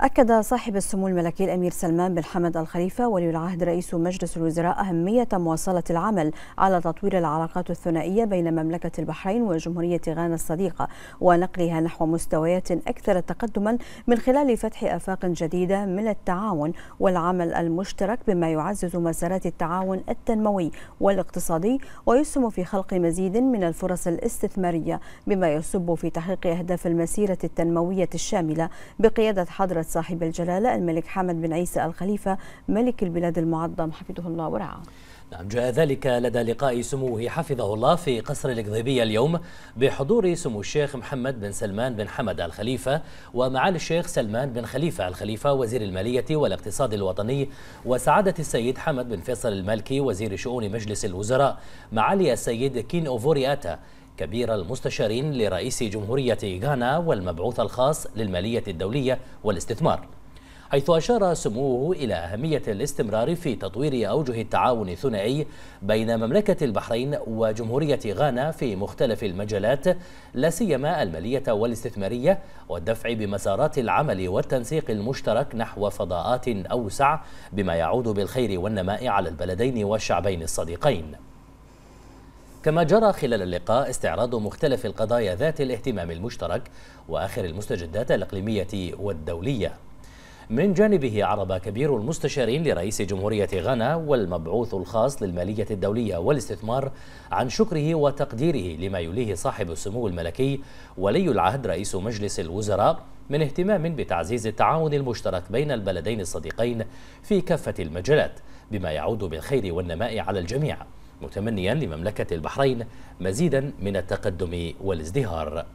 أكد صاحب السمو الملكي الأمير سلمان بن حمد الخليفة ولي العهد رئيس مجلس الوزراء أهمية مواصلة العمل على تطوير العلاقات الثنائية بين مملكة البحرين وجمهورية غانا الصديقة ونقلها نحو مستويات أكثر تقدما من خلال فتح آفاق جديدة من التعاون والعمل المشترك بما يعزز مسارات التعاون التنموي والاقتصادي ويسهم في خلق مزيد من الفرص الاستثمارية بما يصب في تحقيق أهداف المسيرة التنموية الشاملة بقيادة حضرة وفاة صاحب الجلالة الملك حمد بن عيسى الخليفة ملك البلاد المعظم حفظه الله ورعاه نعم جاء ذلك لدى لقاء سموه حفظه الله في قصر القضيبية اليوم بحضور سمو الشيخ محمد بن سلمان بن حمد الخليفة ومعالي الشيخ سلمان بن خليفة الخليفة وزير المالية والاقتصاد الوطني وسعادة السيد حمد بن فيصل المالكي وزير شؤون مجلس الوزراء معالي السيد كين أوفوري أتا كبير المستشارين لرئيس جمهورية غانا والمبعوث الخاص للمالية الدولية والاستثمار حيث أشار سموه إلى أهمية الاستمرار في تطوير أوجه التعاون الثنائي بين مملكة البحرين وجمهورية غانا في مختلف المجالات لا سيما المالية والاستثمارية والدفع بمسارات العمل والتنسيق المشترك نحو فضاءات أوسع بما يعود بالخير والنماء على البلدين والشعبين الصديقين كما جرى خلال اللقاء استعراض مختلف القضايا ذات الاهتمام المشترك وآخر المستجدات الإقليمية والدولية من جانبه عرب كبير المستشارين لرئيس جمهورية غانا والمبعوث الخاص للمالية الدولية والاستثمار عن شكره وتقديره لما يليه صاحب السمو الملكي ولي العهد رئيس مجلس الوزراء من اهتمام بتعزيز التعاون المشترك بين البلدين الصديقين في كافة المجالات بما يعود بالخير والنماء على الجميع متمنيا لمملكة البحرين مزيدا من التقدم والازدهار